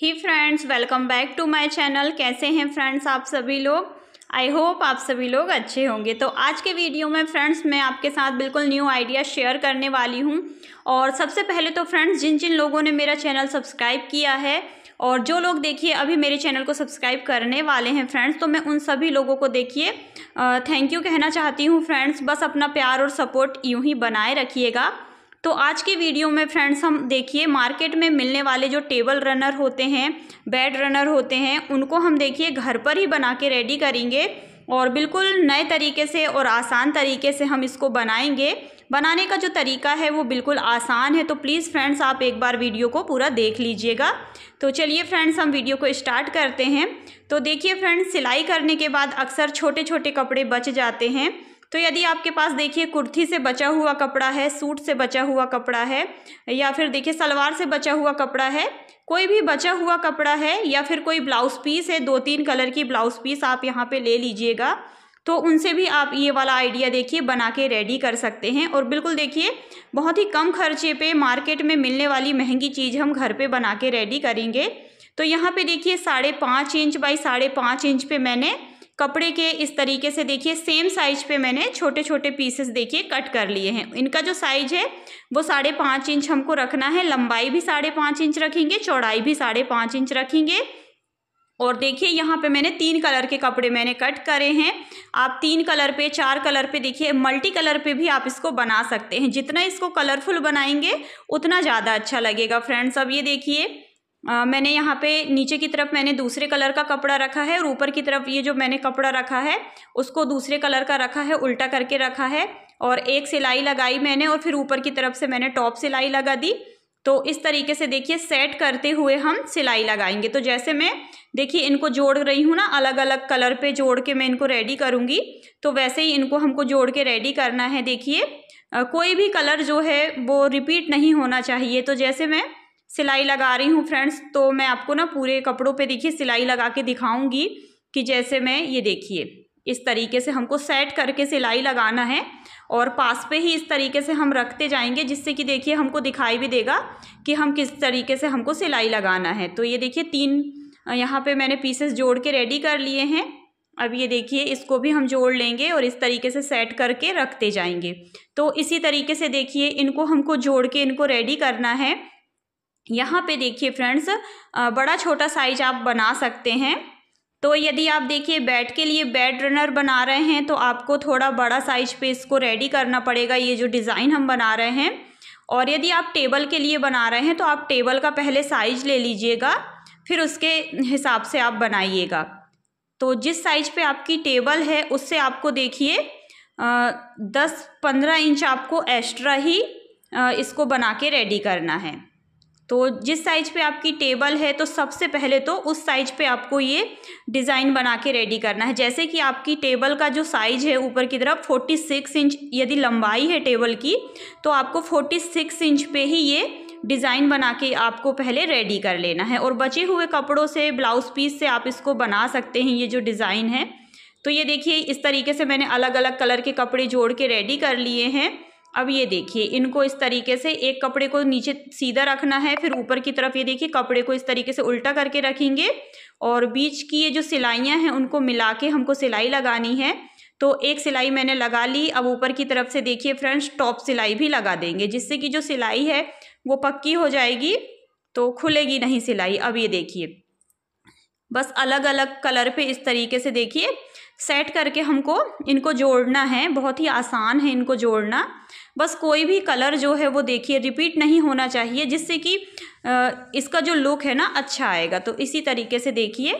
he friends welcome back to my channel कैसे हैं friends आप सभी लोग आई होप आप सभी लोग अच्छे होंगे तो आज के वीडियो में फ्रेंड्स मैं आपके साथ बिल्कुल न्यू आइडिया शेयर करने वाली हूं और सबसे पहले तो फ्रेंड्स जिन जिन लोगों ने मेरा चैनल सब्सक्राइब किया है और जो लोग देखिए अभी मेरे चैनल को सब्सक्राइब करने वाले हैं फ्रेंड्स तो मैं उन सभी लोगों को देखिए थैंक यू कहना चाहती हूँ फ्रेंड्स बस अपना प्यार और सपोर्ट यूँ ही बनाए रखिएगा तो आज के वीडियो में फ्रेंड्स हम देखिए मार्केट में मिलने वाले जो टेबल रनर होते हैं बेड रनर होते हैं उनको हम देखिए घर पर ही बना के रेडी करेंगे और बिल्कुल नए तरीके से और आसान तरीके से हम इसको बनाएंगे बनाने का जो तरीका है वो बिल्कुल आसान है तो प्लीज़ फ्रेंड्स आप एक बार वीडियो को पूरा देख लीजिएगा तो चलिए फ्रेंड्स हम वीडियो को स्टार्ट करते हैं तो देखिए फ्रेंड्स सिलाई करने के बाद अक्सर छोटे छोटे कपड़े बच जाते हैं तो यदि आपके पास देखिए कुर्ती से बचा हुआ कपड़ा है सूट से बचा हुआ कपड़ा है या फिर देखिए सलवार से बचा हुआ कपड़ा है कोई भी बचा हुआ कपड़ा है या फिर कोई ब्लाउज़ पीस है दो तीन कलर की ब्लाउज़ पीस आप यहाँ पे ले लीजिएगा तो उनसे भी आप ये वाला आइडिया देखिए बना के रेडी कर सकते हैं और बिल्कुल देखिए बहुत ही कम खर्चे पे मार्केट में मिलने वाली महंगी चीज़ हम घर पे बना के रेडी करेंगे तो यहाँ पे देखिए साढ़े पाँच इंच बाई साढ़े पाँच इंच पे मैंने कपड़े के इस तरीके से देखिए सेम साइज पे मैंने छोटे छोटे पीसेस देखिए कट कर लिए हैं इनका जो साइज है वो साढ़े पाँच इंच हमको रखना है लंबाई भी साढ़े पाँच इंच रखेंगे चौड़ाई भी साढ़े पाँच इंच रखेंगे और देखिए यहाँ पे मैंने तीन कलर के कपड़े मैंने कट करे हैं आप तीन कलर पे चार कलर पे देखिए मल्टी कलर पे भी आप इसको बना सकते हैं जितना इसको कलरफुल बनाएंगे उतना ज़्यादा अच्छा लगेगा फ्रेंड्स अब ये देखिए आ, मैंने यहाँ पे नीचे की तरफ मैंने दूसरे कलर का कपड़ा रखा है और ऊपर की तरफ ये जो मैंने कपड़ा रखा है उसको दूसरे कलर का रखा है उल्टा करके रखा है और एक सिलाई लगाई मैंने और फिर ऊपर की तरफ से मैंने टॉप सिलाई लगा दी तो इस तरीके से देखिए सेट करते हुए हम सिलाई लगाएंगे तो जैसे मैं देखिए इनको जोड़ रही हूँ ना अलग अलग कलर पे जोड़ के मैं इनको रेडी करूँगी तो वैसे ही इनको हमको जोड़ के रेडी करना है देखिए कोई भी कलर जो है वो रिपीट नहीं होना चाहिए तो जैसे मैं सिलाई लगा रही हूँ फ्रेंड्स तो मैं आपको ना पूरे कपड़ों पे देखिए सिलाई लगा के दिखाऊंगी कि जैसे मैं ये देखिए इस तरीके से हमको सेट करके सिलाई लगाना है और पास पे ही इस तरीके से हम रखते जाएंगे जिससे कि देखिए हमको दिखाई भी देगा कि हम किस तरीके से हमको सिलाई लगाना है तो ये देखिए तीन यहाँ पर मैंने पीसेस जोड़ के रेडी कर लिए हैं अब ये देखिए इसको भी हम जोड़ लेंगे और इस तरीके से सेट करके रखते जाएंगे तो इसी तरीके से देखिए इनको हमको जोड़ के इनको रेडी करना है यहाँ पे देखिए फ्रेंड्स बड़ा छोटा साइज आप बना सकते हैं तो यदि आप देखिए बेड के लिए बेड रनर बना रहे हैं तो आपको थोड़ा बड़ा साइज पे इसको रेडी करना पड़ेगा ये जो डिज़ाइन हम बना रहे हैं और यदि आप टेबल के लिए बना रहे हैं तो आप टेबल का पहले साइज ले लीजिएगा फिर उसके हिसाब से आप बनाइएगा तो जिस साइज पे आपकी टेबल है उससे आपको देखिए दस पंद्रह इंच आपको एक्स्ट्रा ही इसको बना के रेडी करना है तो जिस साइज पे आपकी टेबल है तो सबसे पहले तो उस साइज पे आपको ये डिज़ाइन बना के रेडी करना है जैसे कि आपकी टेबल का जो साइज है ऊपर की तरफ फोर्टी सिक्स इंच यदि लंबाई है टेबल की तो आपको फोर्टी सिक्स इंच पे ही ये डिज़ाइन बना के आपको पहले रेडी कर लेना है और बचे हुए कपड़ों से ब्लाउज़ पीस से आप इसको बना सकते हैं ये जो डिज़ाइन है तो ये देखिए इस तरीके से मैंने अलग अलग कलर के कपड़े जोड़ के रेडी कर लिए हैं अब ये देखिए इनको इस तरीके से एक कपड़े को नीचे सीधा रखना है फिर ऊपर की तरफ ये देखिए कपड़े को इस तरीके से उल्टा करके रखेंगे और बीच की ये जो सिलाइयाँ हैं उनको मिला के हमको सिलाई लगानी है तो एक सिलाई मैंने लगा ली अब ऊपर की तरफ से देखिए फ्रेंड्स टॉप सिलाई भी लगा देंगे जिससे कि जो सिलाई है वो पक्की हो जाएगी तो खुलेगी नहीं सिलाई अब ये देखिए बस अलग अलग कलर पे इस तरीके से देखिए सेट करके हमको इनको जोड़ना है बहुत ही आसान है इनको जोड़ना बस कोई भी कलर जो है वो देखिए रिपीट नहीं होना चाहिए जिससे कि इसका जो लुक है ना अच्छा आएगा तो इसी तरीके से देखिए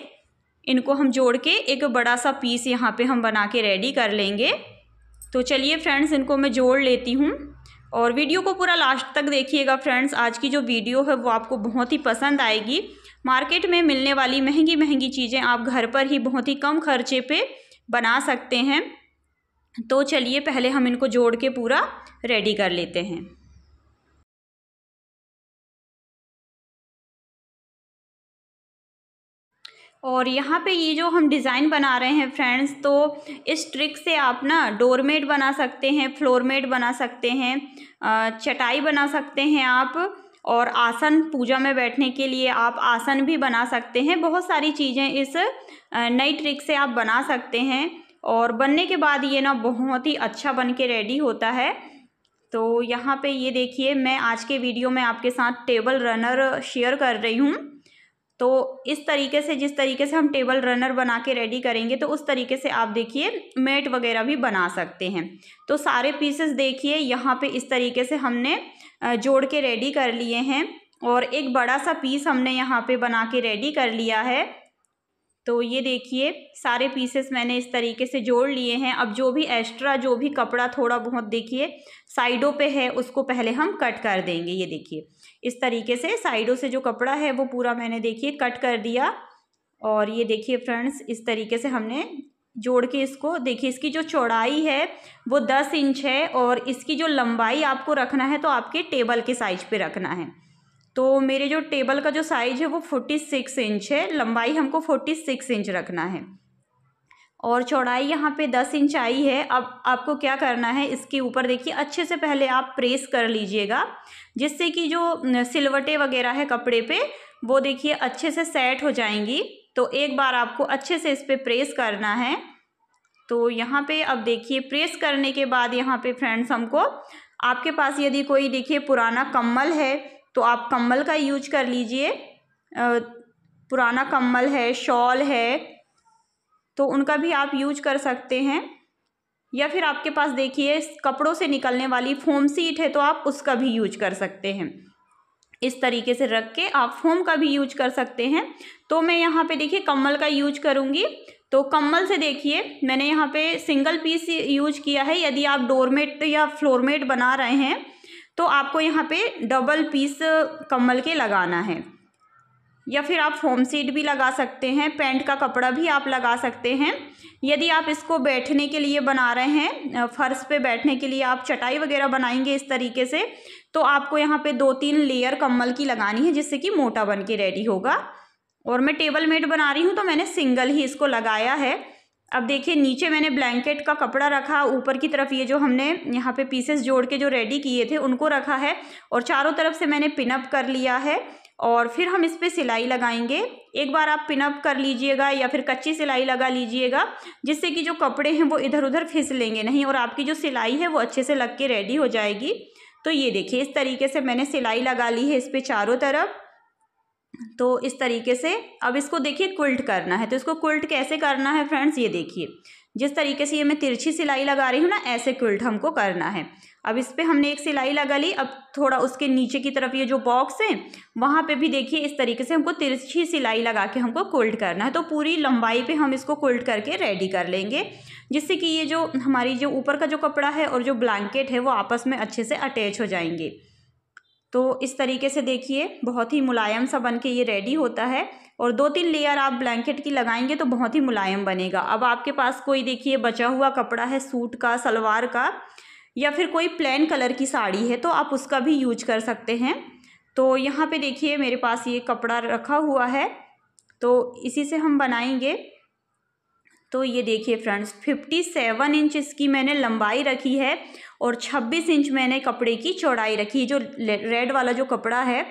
इनको हम जोड़ के एक बड़ा सा पीस यहाँ पे हम बना के रेडी कर लेंगे तो चलिए फ्रेंड्स इनको मैं जोड़ लेती हूँ और वीडियो को पूरा लास्ट तक देखिएगा फ्रेंड्स आज की जो वीडियो है वो आपको बहुत ही पसंद आएगी मार्केट में मिलने वाली महंगी महंगी चीज़ें आप घर पर ही बहुत ही कम खर्चे पे बना सकते हैं तो चलिए पहले हम इनको जोड़ के पूरा रेडी कर लेते हैं और यहाँ पे ये जो हम डिज़ाइन बना रहे हैं फ्रेंड्स तो इस ट्रिक से आप ना डोरमेट बना सकते हैं फ्लोरमेट बना सकते हैं चटाई बना सकते हैं आप और आसन पूजा में बैठने के लिए आप आसन भी बना सकते हैं बहुत सारी चीज़ें इस नई ट्रिक से आप बना सकते हैं और बनने के बाद ये ना बहुत ही अच्छा बन के रेडी होता है तो यहाँ पे ये देखिए मैं आज के वीडियो में आपके साथ टेबल रनर शेयर कर रही हूँ तो इस तरीके से जिस तरीके से हम टेबल रनर बना के रेडी करेंगे तो उस तरीके से आप देखिए मेट वगैरह भी बना सकते हैं तो सारे पीसेस देखिए यहाँ पे इस तरीके से हमने जोड़ के रेडी कर लिए हैं और एक बड़ा सा पीस हमने यहाँ पे बना के रेडी कर लिया है तो ये देखिए सारे पीसेस मैंने इस तरीके से जोड़ लिए हैं अब जो भी एक्स्ट्रा जो भी कपड़ा थोड़ा बहुत देखिए साइडों पे है उसको पहले हम कट कर देंगे ये देखिए इस तरीके से साइडों से जो कपड़ा है वो पूरा मैंने देखिए कट कर दिया और ये देखिए फ्रेंड्स इस तरीके से हमने जोड़ के इसको देखिए इसकी जो चौड़ाई है वो दस इंच है और इसकी जो लंबाई आपको रखना है तो आपके टेबल के साइज पे रखना है तो मेरे जो टेबल का जो साइज है वो फोर्टी सिक्स इंच है लंबाई हमको फोर्टी सिक्स इंच रखना है और चौड़ाई यहाँ पे दस इंच आई है अब आपको क्या करना है इसके ऊपर देखिए अच्छे से पहले आप प्रेस कर लीजिएगा जिससे कि जो सिलवटे वगैरह है कपड़े पे वो देखिए अच्छे से सेट हो जाएंगी तो एक बार आपको अच्छे से इस पर प्रेस करना है तो यहाँ पे अब देखिए प्रेस करने के बाद यहाँ पे फ्रेंड्स हमको आपके पास यदि कोई देखिए पुराना कम्बल है तो आप कम्बल का यूज कर लीजिए पुराना कम्बल है शॉल है तो उनका भी आप यूज कर सकते हैं या फिर आपके पास देखिए कपड़ों से निकलने वाली फोम सीट है तो आप उसका भी यूज कर सकते हैं इस तरीके से रख के आप फोम का भी यूज कर सकते हैं तो मैं यहाँ पे देखिए कम्बल का यूज करूँगी तो कम्बल से देखिए मैंने यहाँ पे सिंगल पीस यूज किया है यदि आप डोरमेट या फ्लोरमेट बना रहे हैं तो आपको यहाँ पे डबल पीस कम्बल के लगाना है या फिर आप फोम सीट भी लगा सकते हैं पैंट का कपड़ा भी आप लगा सकते हैं यदि आप इसको बैठने के लिए बना रहे हैं फर्श पे बैठने के लिए आप चटाई वगैरह बनाएंगे इस तरीके से तो आपको यहाँ पे दो तीन लेयर कम्बल की लगानी है जिससे कि मोटा बन के रेडी होगा और मैं टेबल मेट बना रही हूँ तो मैंने सिंगल ही इसको लगाया है अब देखिए नीचे मैंने ब्लैंकेट का कपड़ा रखा ऊपर की तरफ ये जो हमने यहाँ पे पीसेस जोड़ के जो रेडी किए थे उनको रखा है और चारों तरफ से मैंने पिनअप कर लिया है और फिर हम इस पर सिलाई लगाएंगे एक बार आप पिनअप कर लीजिएगा या फिर कच्ची सिलाई लगा लीजिएगा जिससे कि जो कपड़े हैं वो इधर उधर फिस लेंगे नहीं और आपकी जो सिलाई है वो अच्छे से लग के रेडी हो जाएगी तो ये देखिए इस तरीके से मैंने सिलाई लगा ली है इस पर चारों तरफ तो इस तरीके से अब इसको देखिए क्विल्ट करना है तो इसको क्विल्ट कैसे करना है फ्रेंड्स ये देखिए जिस तरीके से ये मैं तिरछी सिलाई लगा रही हूँ ना ऐसे क्विल्ट हमको करना है अब इस पर हमने एक सिलाई लगा ली अब थोड़ा उसके नीचे की तरफ ये जो बॉक्स है वहाँ पे भी देखिए इस तरीके से हमको तिरछी सिलाई लगा के हमको कुल्ट करना है तो पूरी लंबाई पे हम इसको कुल्ट करके रेडी कर लेंगे जिससे कि ये जो हमारी जो ऊपर का जो कपड़ा है और जो ब्लैंकेट है वो आपस में अच्छे से अटैच हो जाएंगे तो इस तरीके से देखिए बहुत ही मुलायम सा बन के ये रेडी होता है और दो तीन लेयर आप ब्लैंकेट की लगाएंगे तो बहुत ही मुलायम बनेगा अब आपके पास कोई देखिए बचा हुआ कपड़ा है सूट का सलवार का या फिर कोई प्लेन कलर की साड़ी है तो आप उसका भी यूज कर सकते हैं तो यहाँ पे देखिए मेरे पास ये कपड़ा रखा हुआ है तो इसी से हम बनाएंगे तो ये देखिए फ्रेंड्स फिफ्टी सेवन इंच इसकी मैंने लंबाई रखी है और 26 इंच मैंने कपड़े की चौड़ाई रखी जो रेड वाला जो कपड़ा है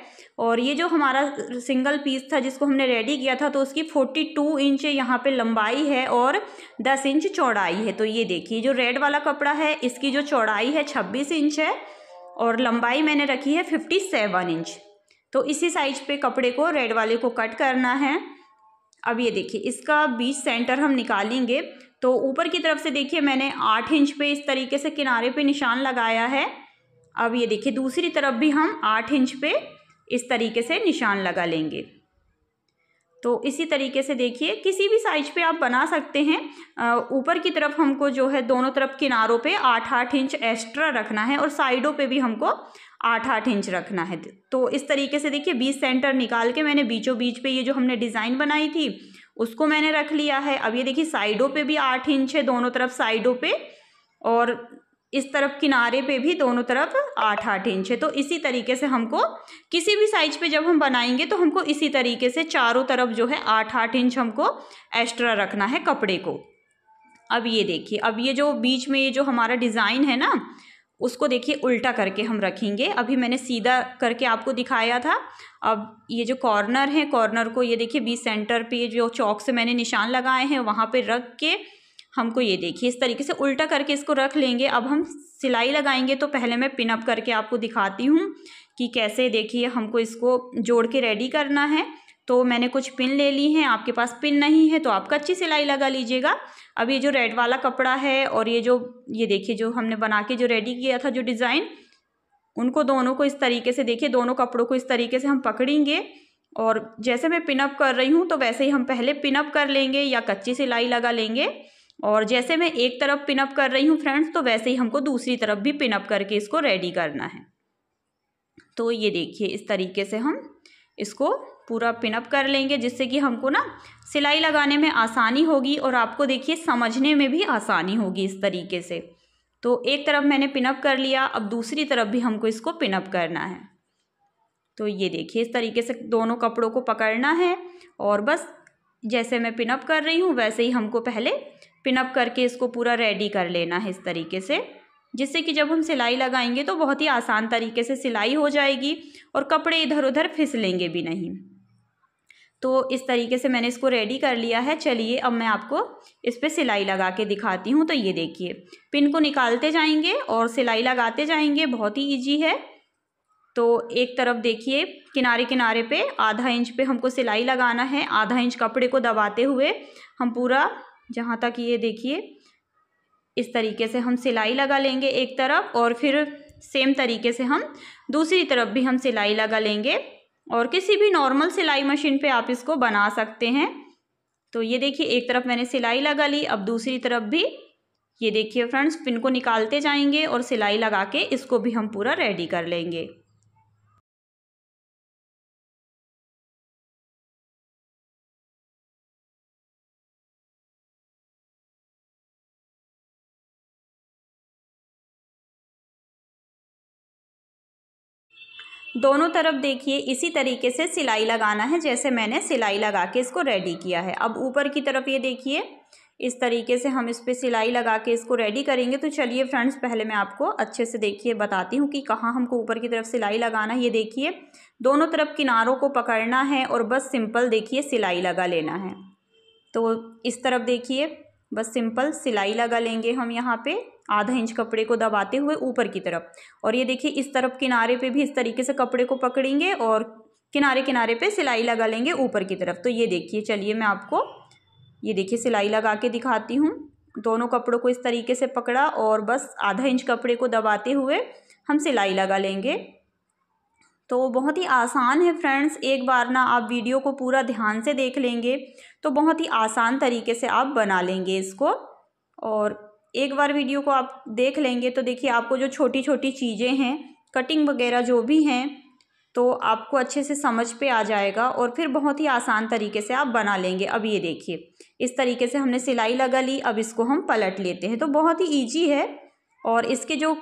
और ये जो हमारा सिंगल पीस था जिसको हमने रेडी किया था तो उसकी 42 इंच यहाँ पे लंबाई है और 10 इंच चौड़ाई है तो ये देखिए जो रेड वाला कपड़ा है इसकी जो चौड़ाई है 26 इंच है और लंबाई मैंने रखी है 57 इंच तो इसी साइज पे कपड़े को रेड वाले को कट करना है अब ये देखिए इसका बीच सेंटर हम निकालेंगे तो ऊपर की तरफ से देखिए मैंने आठ इंच पे इस तरीके से किनारे पे निशान लगाया है अब ये देखिए दूसरी तरफ भी हम आठ इंच पे इस तरीके से निशान लगा लेंगे तो इसी तरीके से देखिए किसी भी साइज पे आप बना सकते हैं ऊपर की तरफ हमको जो है दोनों तरफ किनारों पे आठ आठ इंच एक्स्ट्रा रखना है और साइडों पे भी हमको आठ आठ इंच रखना है तो इस तरीके से देखिए बीस सेंटर निकाल के मैंने बीचों बीच पे ये जो हमने डिज़ाइन बनाई थी उसको मैंने रख लिया है अब ये देखिए साइडों पे भी आठ इंच है दोनों तरफ साइडों पे और इस तरफ किनारे पे भी दोनों तरफ आठ आठ इंच है तो इसी तरीके से हमको किसी भी साइज पे जब हम बनाएंगे तो हमको इसी तरीके से चारों तरफ जो है आठ आठ इंच हमको एक्स्ट्रा रखना है कपड़े को अब ये देखिए अब ये जो बीच में ये जो हमारा डिज़ाइन है ना उसको देखिए उल्टा करके हम रखेंगे अभी मैंने सीधा करके आपको दिखाया था अब ये जो कॉर्नर है कॉर्नर को ये देखिए बीच सेंटर पे जो चौक से मैंने निशान लगाए हैं वहाँ पे रख के हमको ये देखिए इस तरीके से उल्टा करके इसको रख लेंगे अब हम सिलाई लगाएंगे तो पहले मैं पिनअप करके आपको दिखाती हूँ कि कैसे देखिए हमको इसको जोड़ के रेडी करना है तो मैंने कुछ पिन ले ली हैं आपके पास पिन नहीं है तो आप कच्ची सिलाई लगा लीजिएगा अब ये जो रेड वाला कपड़ा है और ये जो ये देखिए जो हमने बना के जो रेडी किया था जो डिज़ाइन उनको दोनों को इस तरीके से देखिए दोनों कपड़ों को इस तरीके से हम पकड़ेंगे और जैसे मैं पिनअप कर रही हूँ तो वैसे ही हम पहले पिनअप कर लेंगे या कच्ची सिलाई लगा लेंगे और जैसे मैं एक तरफ पिनअप कर रही हूँ फ्रेंड्स तो वैसे ही हमको दूसरी तरफ भी पिनअप करके इसको रेडी करना है तो ये देखिए इस तरीके से हम इसको पूरा पिनअप कर लेंगे जिससे कि हमको ना सिलाई लगाने में आसानी होगी और आपको देखिए समझने में भी आसानी होगी इस तरीके से तो एक तरफ मैंने पिनअप कर लिया अब दूसरी तरफ भी हमको इसको पिनअप करना है तो ये देखिए इस तरीके से दोनों कपड़ों को पकड़ना है और बस जैसे मैं पिनअप कर रही हूँ वैसे ही हमको पहले पिनअप करके इसको पूरा रेडी कर लेना है इस तरीके से जिससे कि जब हम सिलाई लगाएंगे तो बहुत ही आसान तरीके से सिलाई हो जाएगी और कपड़े इधर उधर फिसलेंगे भी नहीं तो इस तरीके से मैंने इसको रेडी कर लिया है चलिए अब मैं आपको इस पर सिलाई लगा के दिखाती हूँ तो ये देखिए पिन को निकालते जाएंगे और सिलाई लगाते जाएंगे बहुत ही ईजी है तो एक तरफ देखिए किनारे किनारे पे आधा इंच पे हमको सिलाई लगाना है आधा इंच कपड़े को दबाते हुए हम पूरा जहाँ तक ये देखिए इस तरीके से हम सिलाई लगा लेंगे एक तरफ और फिर सेम तरीके से हम दूसरी तरफ भी हम सिलाई लगा लेंगे और किसी भी नॉर्मल सिलाई मशीन पे आप इसको बना सकते हैं तो ये देखिए एक तरफ मैंने सिलाई लगा ली अब दूसरी तरफ भी ये देखिए फ्रेंड्स पिन को निकालते जाएंगे और सिलाई लगा के इसको भी हम पूरा रेडी कर लेंगे दोनों तरफ देखिए इसी तरीके से सिलाई लगाना है जैसे मैंने सिलाई लगा के इसको रेडी किया है अब ऊपर की तरफ ये देखिए इस तरीके से हम इस पर सिलाई लगा के इसको रेडी करेंगे तो चलिए फ्रेंड्स पहले मैं आपको अच्छे से देखिए बताती हूँ कि कहाँ हमको ऊपर की तरफ सिलाई लगाना है ये देखिए दोनों तरफ किनारों को पकड़ना है और बस सिंपल देखिए सिलाई लगा लेना है तो इस तरफ देखिए बस सिंपल सिलाई लगा लेंगे हम यहाँ पर आधा इंच कपड़े को दबाते हुए ऊपर की तरफ और ये देखिए इस तरफ किनारे पे भी इस तरीके से कपड़े को पकड़ेंगे और किनारे किनारे पे सिलाई लगा लेंगे ऊपर की तरफ तो ये देखिए चलिए मैं आपको ये देखिए सिलाई लगा के दिखाती हूँ दोनों कपड़ों को इस तरीके से पकड़ा और बस आधा इंच कपड़े को दबाते हुए हम सिलाई लगा लेंगे तो बहुत ही आसान है फ्रेंड्स एक बार ना आप वीडियो को पूरा ध्यान से देख लेंगे तो बहुत ही आसान तरीके से आप बना लेंगे इसको और एक बार वीडियो को आप देख लेंगे तो देखिए आपको जो छोटी छोटी चीज़ें हैं कटिंग वगैरह जो भी हैं तो आपको अच्छे से समझ पे आ जाएगा और फिर बहुत ही आसान तरीके से आप बना लेंगे अब ये देखिए इस तरीके से हमने सिलाई लगा ली अब इसको हम पलट लेते हैं तो बहुत ही ईजी है और इसके जो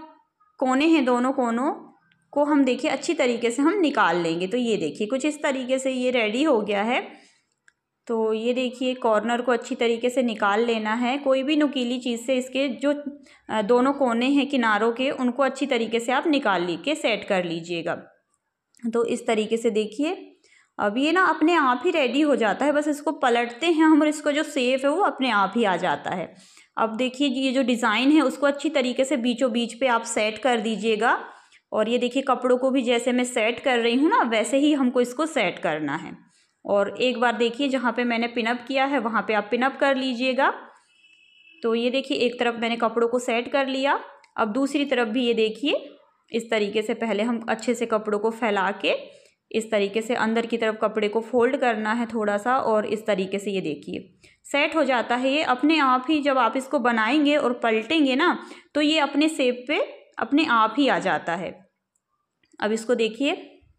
कोने हैं दोनों कोनों को हम देखिए अच्छी तरीके से हम निकाल लेंगे तो ये देखिए कुछ इस तरीके से ये रेडी हो गया है तो ये देखिए कॉर्नर को अच्छी तरीके से निकाल लेना है कोई भी नुकीली चीज़ से इसके जो दोनों कोने हैं किनारों के उनको अच्छी तरीके से आप निकाल ली के सेट कर लीजिएगा तो इस तरीके से देखिए अब ये ना अपने आप ही रेडी हो जाता है बस इसको पलटते हैं हम और इसको जो सेफ है वो अपने आप ही आ जाता है अब देखिए ये जो डिज़ाइन है उसको अच्छी तरीके से बीचों बीच पर आप सेट कर दीजिएगा और ये देखिए कपड़ों को भी जैसे मैं सेट कर रही हूँ ना वैसे ही हमको इसको सेट करना है और एक बार देखिए जहाँ पे मैंने पिनअप किया है वहाँ पे आप पिनअप कर लीजिएगा तो ये देखिए एक तरफ मैंने कपड़ों को सेट कर लिया अब दूसरी तरफ भी ये देखिए इस तरीके से पहले हम अच्छे से कपड़ों को फैला के इस तरीके से अंदर की तरफ कपड़े को फोल्ड करना है थोड़ा सा और इस तरीके से ये देखिए सेट हो जाता है ये अपने आप ही जब आप इसको बनाएंगे और पलटेंगे ना तो ये अपने सेप पे अपने आप ही आ जाता है अब इसको देखिए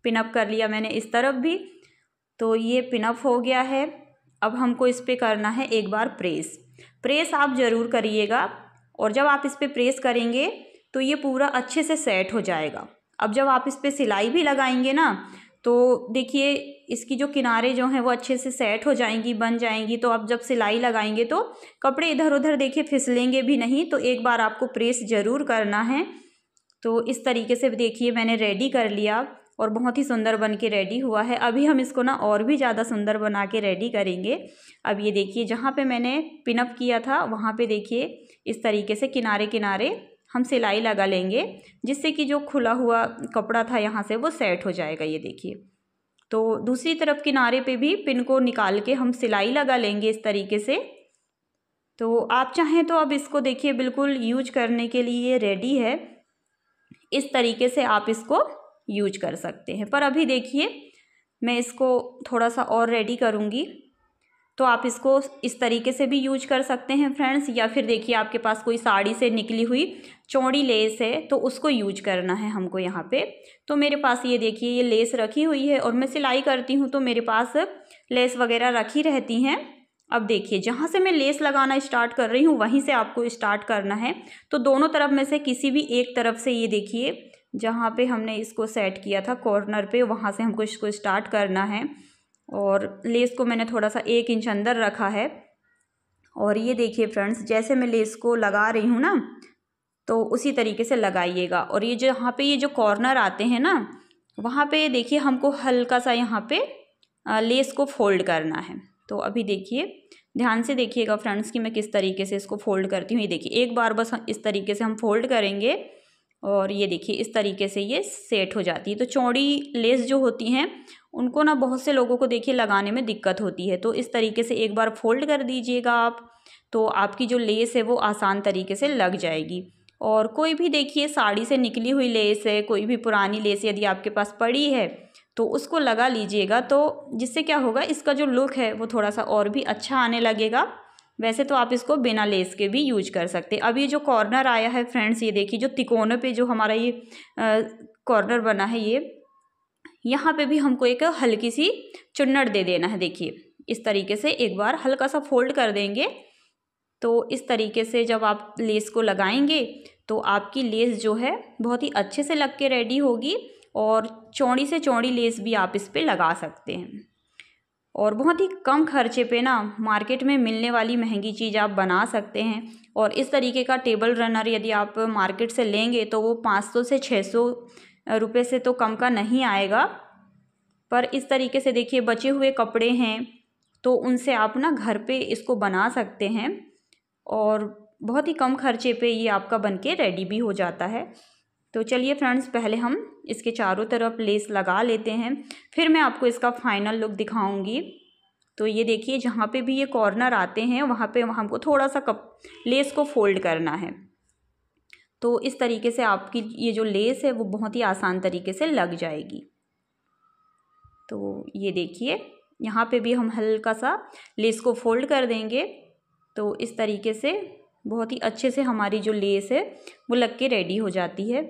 पिनअप कर लिया मैंने इस तरफ भी तो ये पिनअप हो गया है अब हमको इस पर करना है एक बार प्रेस प्रेस आप ज़रूर करिएगा और जब आप इस पर प्रेस करेंगे तो ये पूरा अच्छे से सेट हो जाएगा अब जब आप इस पर सिलाई भी लगाएंगे ना तो देखिए इसकी जो किनारे जो हैं वो अच्छे से सेट हो जाएंगी बन जाएंगी तो आप जब सिलाई लगाएंगे तो कपड़े इधर उधर देखिए फिसलेंगे भी नहीं तो एक बार आपको प्रेस ज़रूर करना है तो इस तरीके से देखिए मैंने रेडी कर लिया और बहुत ही सुंदर बन के रेडी हुआ है अभी हम इसको ना और भी ज़्यादा सुंदर बना के रेडी करेंगे अब ये देखिए जहाँ पे मैंने पिनअप किया था वहाँ पे देखिए इस तरीके से किनारे किनारे हम सिलाई लगा लेंगे जिससे कि जो खुला हुआ कपड़ा था यहाँ से वो सेट हो जाएगा ये देखिए तो दूसरी तरफ किनारे पर भी पिन को निकाल के हम सिलाई लगा लेंगे इस तरीके से तो आप चाहें तो अब इसको देखिए बिल्कुल यूज करने के लिए रेडी है इस तरीके से आप इसको यूज कर सकते हैं पर अभी देखिए मैं इसको थोड़ा सा और रेडी करूँगी तो आप इसको इस तरीके से भी यूज कर सकते हैं फ्रेंड्स या फिर देखिए आपके पास कोई साड़ी से निकली हुई चौड़ी लेस है तो उसको यूज करना है हमको यहाँ पे तो मेरे पास ये देखिए ये लेस रखी हुई है और मैं सिलाई करती हूँ तो मेरे पास लेस वगैरह रखी रहती हैं अब देखिए जहाँ से मैं लेस लगाना स्टार्ट कर रही हूँ वहीं से आपको स्टार्ट करना है तो दोनों तरफ में से किसी भी एक तरफ से ये देखिए जहाँ पे हमने इसको सेट किया था कॉर्नर पे वहाँ से हमको इसको स्टार्ट करना है और लेस को मैंने थोड़ा सा एक इंच अंदर रखा है और ये देखिए फ्रेंड्स जैसे मैं लेस को लगा रही हूँ ना तो उसी तरीके से लगाइएगा और ये जो यहाँ पे ये जो कॉर्नर आते हैं ना वहाँ पे देखिए हमको हल्का सा यहाँ पे लेस को फोल्ड करना है तो अभी देखिए ध्यान से देखिएगा फ्रेंड्स कि मैं किस तरीके से इसको फोल्ड करती हूँ ये देखिए एक बार बस इस तरीके से हम फोल्ड करेंगे और ये देखिए इस तरीके से ये सेट हो जाती है तो चौड़ी लेस जो होती हैं उनको ना बहुत से लोगों को देखिए लगाने में दिक्कत होती है तो इस तरीके से एक बार फोल्ड कर दीजिएगा आप तो आपकी जो लेस है वो आसान तरीके से लग जाएगी और कोई भी देखिए साड़ी से निकली हुई लेस है कोई भी पुरानी लेस यदि आपके पास पड़ी है तो उसको लगा लीजिएगा तो जिससे क्या होगा इसका जो लुक है वो थोड़ा सा और भी अच्छा आने लगेगा वैसे तो आप इसको बिना लेस के भी यूज कर सकते अब ये जो कॉर्नर आया है फ्रेंड्स ये देखिए जो तिकोनों पे जो हमारा ये कॉर्नर बना है ये यहाँ पे भी हमको एक हल्की सी चुन्नट दे देना है देखिए इस तरीके से एक बार हल्का सा फोल्ड कर देंगे तो इस तरीके से जब आप लेस को लगाएंगे तो आपकी लेस जो है बहुत ही अच्छे से लग के रेडी होगी और चौड़ी से चौड़ी लेस भी आप इस पर लगा सकते हैं और बहुत ही कम खर्चे पे ना मार्केट में मिलने वाली महंगी चीज़ आप बना सकते हैं और इस तरीके का टेबल रनर यदि आप मार्केट से लेंगे तो वो पाँच सौ से छः सौ रुपये से तो कम का नहीं आएगा पर इस तरीके से देखिए बचे हुए कपड़े हैं तो उनसे आप ना घर पे इसको बना सकते हैं और बहुत ही कम खर्चे पे ये आपका बनके रेडी भी हो जाता है तो चलिए फ्रेंड्स पहले हम इसके चारों तरफ लेस लगा लेते हैं फिर मैं आपको इसका फाइनल लुक दिखाऊंगी तो ये देखिए जहाँ पे भी ये कॉर्नर आते हैं वहाँ पे हमको थोड़ा सा कप लेस को फोल्ड करना है तो इस तरीके से आपकी ये जो लेस है वो बहुत ही आसान तरीके से लग जाएगी तो ये देखिए यहाँ पे भी हम हल्का सा लेस को फोल्ड कर देंगे तो इस तरीके से बहुत ही अच्छे से हमारी जो लेस है वो लग के रेडी हो जाती है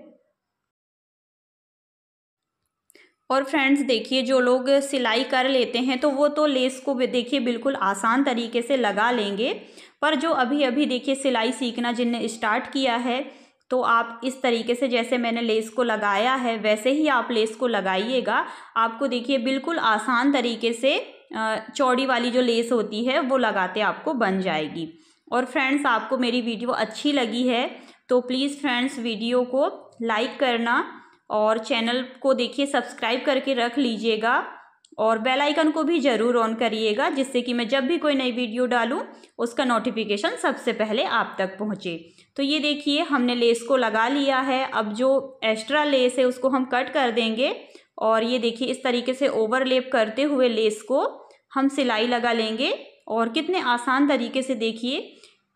और फ्रेंड्स देखिए जो लोग सिलाई कर लेते हैं तो वो तो लेस को देखिए बिल्कुल आसान तरीके से लगा लेंगे पर जो अभी अभी देखिए सिलाई सीखना जिनने स्टार्ट किया है तो आप इस तरीके से जैसे मैंने लेस को लगाया है वैसे ही आप लेस को लगाइएगा आपको देखिए बिल्कुल आसान तरीके से चौड़ी वाली जो लेस होती है वो लगाते आपको बन जाएगी और फ्रेंड्स आपको मेरी वीडियो अच्छी लगी है तो प्लीज़ फ्रेंड्स वीडियो को लाइक करना और चैनल को देखिए सब्सक्राइब करके रख लीजिएगा और बेल आइकन को भी ज़रूर ऑन करिएगा जिससे कि मैं जब भी कोई नई वीडियो डालूं उसका नोटिफिकेशन सबसे पहले आप तक पहुंचे तो ये देखिए हमने लेस को लगा लिया है अब जो एक्स्ट्रा लेस है उसको हम कट कर देंगे और ये देखिए इस तरीके से ओवरलेप करते हुए लेस को हम सिलाई लगा लेंगे और कितने आसान तरीके से देखिए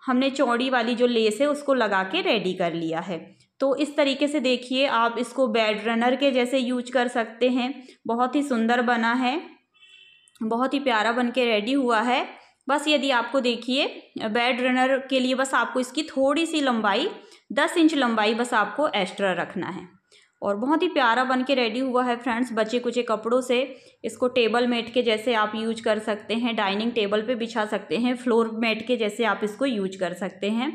हमने चौड़ी वाली जो लेस है उसको लगा के रेडी कर लिया है तो इस तरीके से देखिए आप इसको बेड रनर के जैसे यूज कर सकते हैं बहुत ही सुंदर बना है बहुत ही प्यारा बन के रेडी हुआ है बस यदि आपको देखिए बेड रनर के लिए बस आपको इसकी थोड़ी सी लंबाई दस इंच लंबाई बस आपको एक्स्ट्रा रखना है और बहुत ही प्यारा बन के रेडी हुआ है फ्रेंड्स बचे कुचे कपड़ों से इसको टेबल मेट के जैसे आप यूज कर सकते हैं डाइनिंग टेबल पे बिछा सकते हैं फ्लोर मेट के जैसे आप इसको यूज कर सकते हैं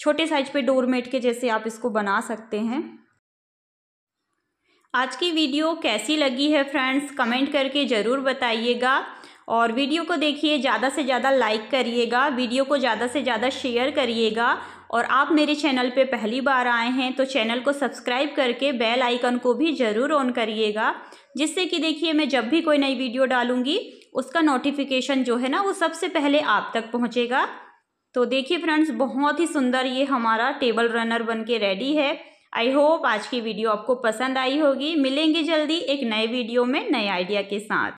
छोटे साइज पे डोरमेट के जैसे आप इसको बना सकते हैं आज की वीडियो कैसी लगी है फ्रेंड्स कमेंट करके ज़रूर बताइएगा और वीडियो को देखिए ज़्यादा से ज़्यादा लाइक करिएगा वीडियो को ज़्यादा से ज़्यादा शेयर करिएगा और आप मेरे चैनल पे पहली बार आए हैं तो चैनल को सब्सक्राइब करके बेल आइकन को भी ज़रूर ऑन करिएगा जिससे कि देखिए मैं जब भी कोई नई वीडियो डालूँगी उसका नोटिफिकेशन जो है ना वो सबसे पहले आप तक पहुँचेगा तो देखिए फ्रेंड्स बहुत ही सुंदर ये हमारा टेबल रनर बन के रेडी है आई होप आज की वीडियो आपको पसंद आई होगी मिलेंगे जल्दी एक नए वीडियो में नए आइडिया के साथ